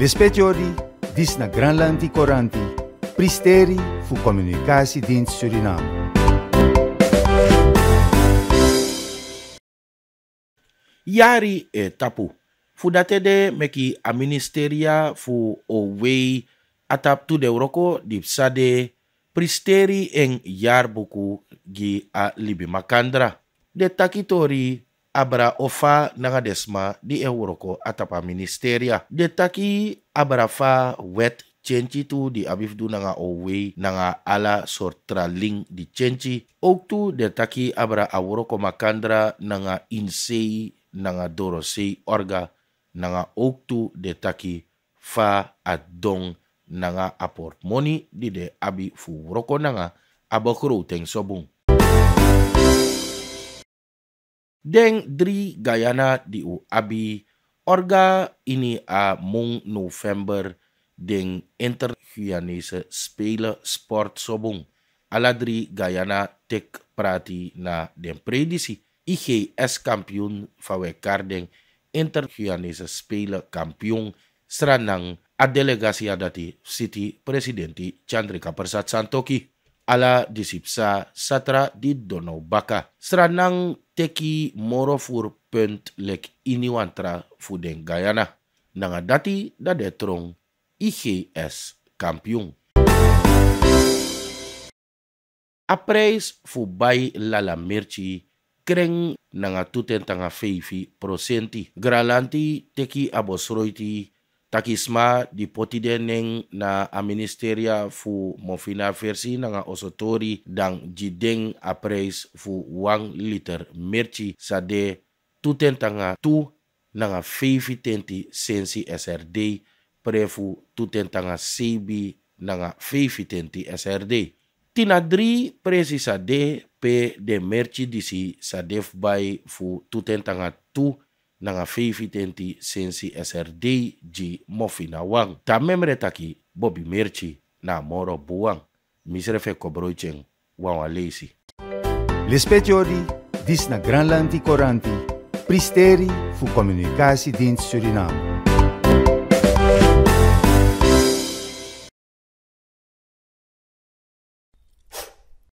L’ pettidi, din na Grandland Cori, prisèri fu comunicasi dins Surinam. Iari e tapu fu datè mai qui a Minièria fu ovei ataptu d’Eròò de sa de pristèri en jarbuku e a Libelimadra, de taquitori. abra ofa nanga desma di e woroko atapa ministeria. detaki abra fa wet Cenci tu di abif du nanga owe nanga ala sortra ling di cenci. oktu detaki abra aworoko makandra nanga insei nanga dorosei orga nanga oktu detaki fa adong nanga aport moni di de abi fu woroko nanga abokro teng sobung. deng dri gayana di u abi orga ini a mung november deng interhuyanese spele sport sobung aladri gayana tek prati na den predisi es kampioen fawe kardeng interhuyanese spelen kampioen sranang a delegasia adati siti presidenti Chandrika Persat Santoki. ala disipsa satra di Donau Baka. Stranang teki morofur fur punt lek iniwantra fuden Guyana. Nanga dati da detrong IGS kampioen. A prijs voorbij lala merci kreng nanga tutentanga feifi prosenti. Gralanti teki abosroiti takisma di potidenen na a ministeria fu mofina versi nanga osotori dang jideng apres fu wang liter merci sade tuten tanga tu na feifi tenti sensi SRD prefu tuten tanga CB na feifi tenti SRD. Tina dri presi sade pe de merci disi sadef bai fu tuten tanga tu nanga feifi tenti sensi SRD ji mofina wang. Ta taki bobi merci na moro buang. Misrefe kobroichen wang lesi. L'espetiori dis na Granlanti Coranti, pristeri fu comunicasi din Suriname.